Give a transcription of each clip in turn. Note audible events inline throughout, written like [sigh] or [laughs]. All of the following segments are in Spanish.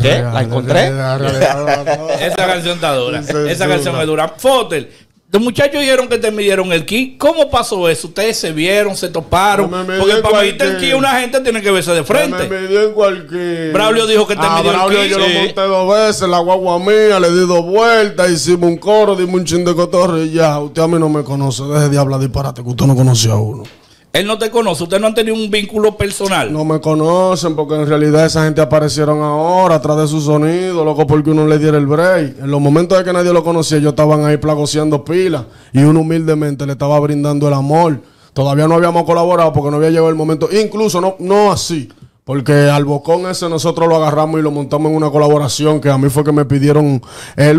¿Qué? ¿La encontré? [laughs] Esa canción está dura. Esa canción es dura. Fotel, los muchachos dijeron que te midieron el ki. ¿Cómo pasó eso? Ustedes se vieron, se toparon. Porque para medirte el ki una gente tiene que verse de frente. me midió en cualquier. Braulio dijo que te ah, midió el ki. Yo lo monté dos veces, la guagua mía, le di dos vueltas, hicimos un coro, dimos un chin de cotorre y ya. Usted a mí no me conoce, deje de hablar disparate que usted no conoce a uno. Él no te conoce, usted no han tenido un vínculo personal. No me conocen porque en realidad esa gente aparecieron ahora atrás de su sonido, loco, porque uno le diera el break. En los momentos de que nadie lo conocía, ellos estaban ahí plagoseando pilas y uno humildemente le estaba brindando el amor. Todavía no habíamos colaborado porque no había llegado el momento, incluso no, no así. Porque al bocón ese nosotros lo agarramos y lo montamos en una colaboración que a mí fue que me pidieron eh,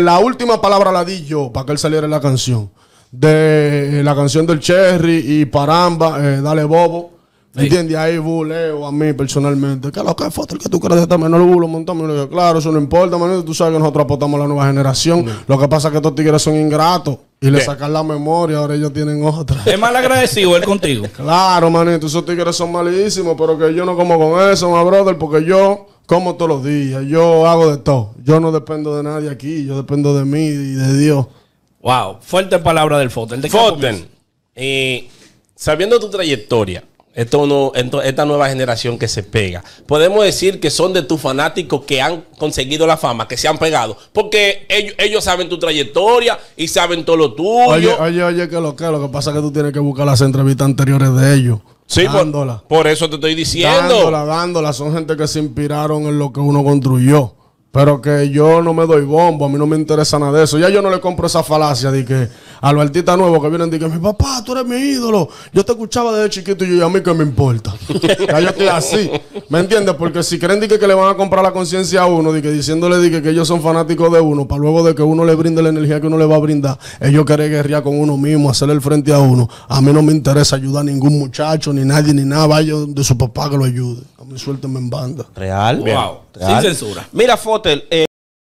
la última palabra la di yo para que él saliera en la canción de la canción del Cherry y Paramba, eh, Dale Bobo. Entiende, Ahí buleo a mí personalmente. Que lo que foto que tú crees de esta menor bulo claro, eso no importa, manito. Tú sabes que nosotros apostamos la nueva generación. Lo que pasa es que estos tigres son ingratos y le sacan la memoria, ahora ellos tienen otra. Es mal agradecido él contigo. [laughs] Claro, manito, esos tigres son malísimos, pero que yo no como con eso, my brother, porque yo como todos los días, yo hago de todo. Yo no dependo de nadie aquí, yo dependo de mí y de Dios. Wow, fuerte palabra del Foten. ¿De Foten, sabiendo tu trayectoria, esto no, esta nueva generación que se pega, podemos decir que son de tus fanáticos que han conseguido la fama, que se han pegado, porque ellos, saben tu trayectoria y saben todo lo tuyo. Oye, oye, oye, que lo que, lo que pasa es que tú tienes que buscar las entrevistas anteriores de ellos. Sí, Por, por eso te estoy diciendo. Dándola, dándola. Son gente que se inspiraron en lo que uno construyó. Pero que yo no me doy bombo, a mí no me interesa nada de eso. Ya yo no le compro esa falacia de que a los artistas nuevos que vienen de que mi papá, tú eres mi ídolo. Yo te escuchaba desde chiquito y yo, a mí que me importa. [laughs] ya yo estoy así. ¿Me entiendes? Porque si creen de que, le van a comprar la conciencia a uno, de que diciéndole de que, ellos son fanáticos de uno, para luego de que uno le brinde la energía que uno le va a brindar, ellos quieren guerrear con uno mismo, hacerle el frente a uno. A mí no me interesa ayudar a ningún muchacho, ni nadie, ni nada. Vaya de su papá que lo ayude. A mí en banda. Real. Wow. Sin censura. Mira foto hotel. Eh,